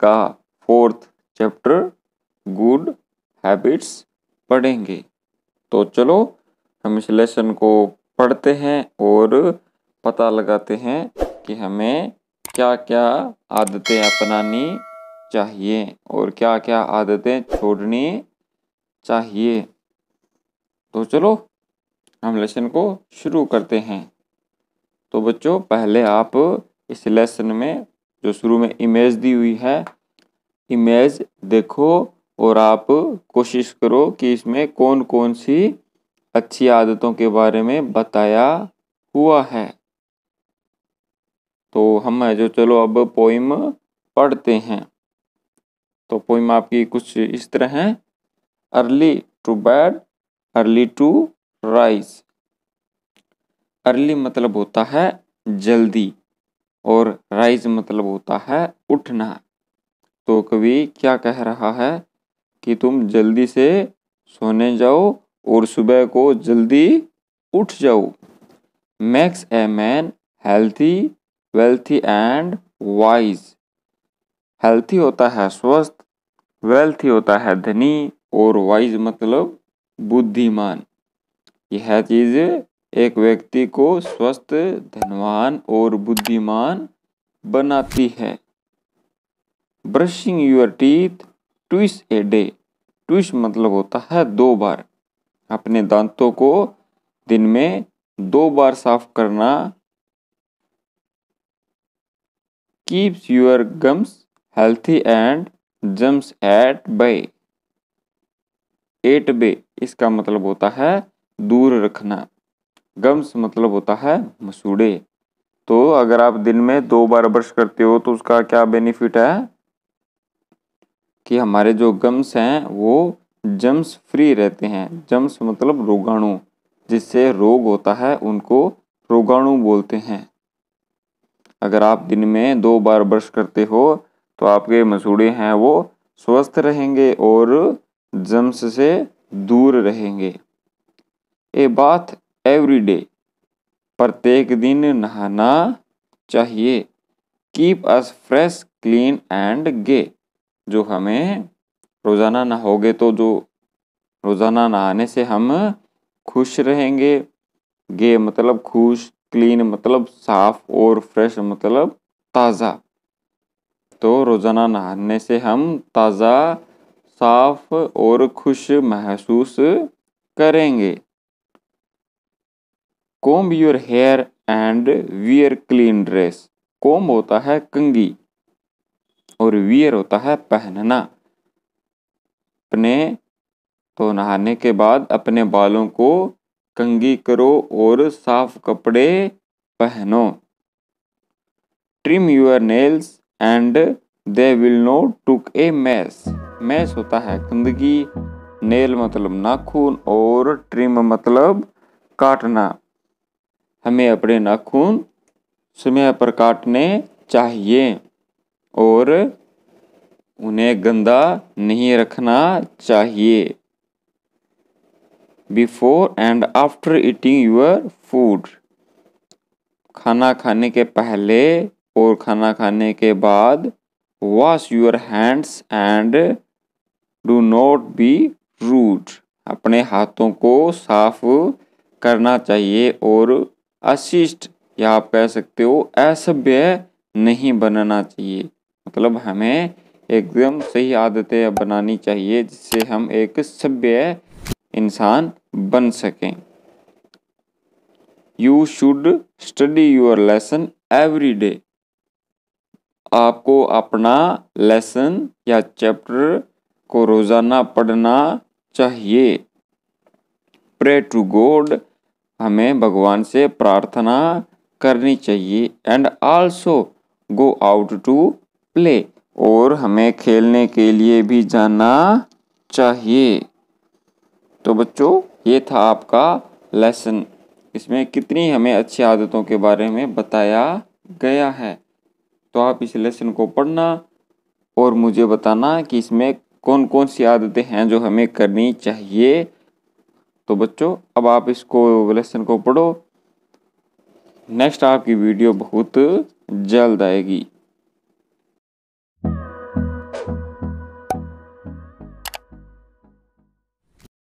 का fourth chapter good habits पढ़ेंगे तो चलो हम इस लेसन को पढ़ते हैं और पता लगाते हैं कि हमें क्या क्या आदतें अपनानी चाहिए और क्या क्या आदतें छोड़नी चाहिए तो चलो हम लेसन को शुरू करते हैं तो बच्चों पहले आप इस लेसन में जो शुरू में इमेज दी हुई है इमेज देखो और आप कोशिश करो कि इसमें कौन कौन सी अच्छी आदतों के बारे में बताया हुआ है तो हम है जो चलो अब पोइम पढ़ते हैं तो पोइम आपकी कुछ इस तरह है early to bed early to rise early मतलब होता है जल्दी और राइज मतलब होता है उठना तो कवि क्या कह रहा है कि तुम जल्दी से सोने जाओ और सुबह को जल्दी उठ जाओ makes a man healthy wealthy and wise healthy होता है स्वस्थ वेल्थी होता है धनी और वाइज मतलब बुद्धिमान यह चीज़ एक व्यक्ति को स्वस्थ धनवान और बुद्धिमान बनाती है brushing your teeth twice a day twice मतलब होता है दो बार अपने दांतों को दिन में दो बार साफ करना keeps your gums healthy and germs at bay at bay इसका मतलब होता है दूर रखना गम्स मतलब होता है मसूड़े तो अगर आप दिन में दो बार ब्रश करते हो तो उसका क्या बेनिफिट है कि हमारे जो गम्स हैं वो जम्स फ्री रहते हैं जम्स मतलब रोगाणु जिससे रोग होता है उनको रोगाणु बोलते हैं अगर आप दिन में दो बार ब्रश करते हो तो आपके मसूड़े हैं वो स्वस्थ रहेंगे और जम्स से दूर रहेंगे ये बात एवरी डे प्रत्येक दिन नहाना चाहिए keep us fresh clean and gay जो हमें रोज़ाना नहाओगे तो जो रोज़ाना नहाने से हम खुश रहेंगे गे मतलब खुश क्लीन मतलब साफ और फ्रेश मतलब ताज़ा तो रोज़ाना नहाने से हम ताज़ा साफ और खुश महसूस करेंगे comb your hair and wear clean dress comb होता है कंगी और वियर होता है पहनना अपने तो नहाने के बाद अपने बालों को कंगी करो और साफ कपड़े पहनो trim your nails and they will no look a mess mess होता है गंदगी नेल मतलब नाखून और ट्रिम मतलब काटना हमें अपने नाखून समय पर काटने चाहिए और उन्हें गंदा नहीं रखना चाहिए before and after eating your food खाना खाने के पहले और खाना खाने के बाद wash your hands and do not be rude अपने हाथों को साफ करना चाहिए और अशिष्ट या आप कह सकते हो असभ्य नहीं बनाना चाहिए मतलब हमें एकदम सही आदतें बनानी चाहिए जिससे हम एक सभ्य इंसान बन सकें you should study your lesson every day आपको अपना लेसन या चैप्टर को रोज़ाना पढ़ना चाहिए प्रे टू गॉड हमें भगवान से प्रार्थना करनी चाहिए and also go out to play और हमें खेलने के लिए भी जाना चाहिए तो बच्चों ये था आपका लेसन इसमें कितनी हमें अच्छी आदतों के बारे में बताया गया है तो आप इस लेसन को पढ़ना और मुझे बताना कि इसमें कौन कौन सी आदतें हैं जो हमें करनी चाहिए तो बच्चों अब आप इसको लेसन को पढ़ो नेक्स्ट आपकी वीडियो बहुत जल्द आएगी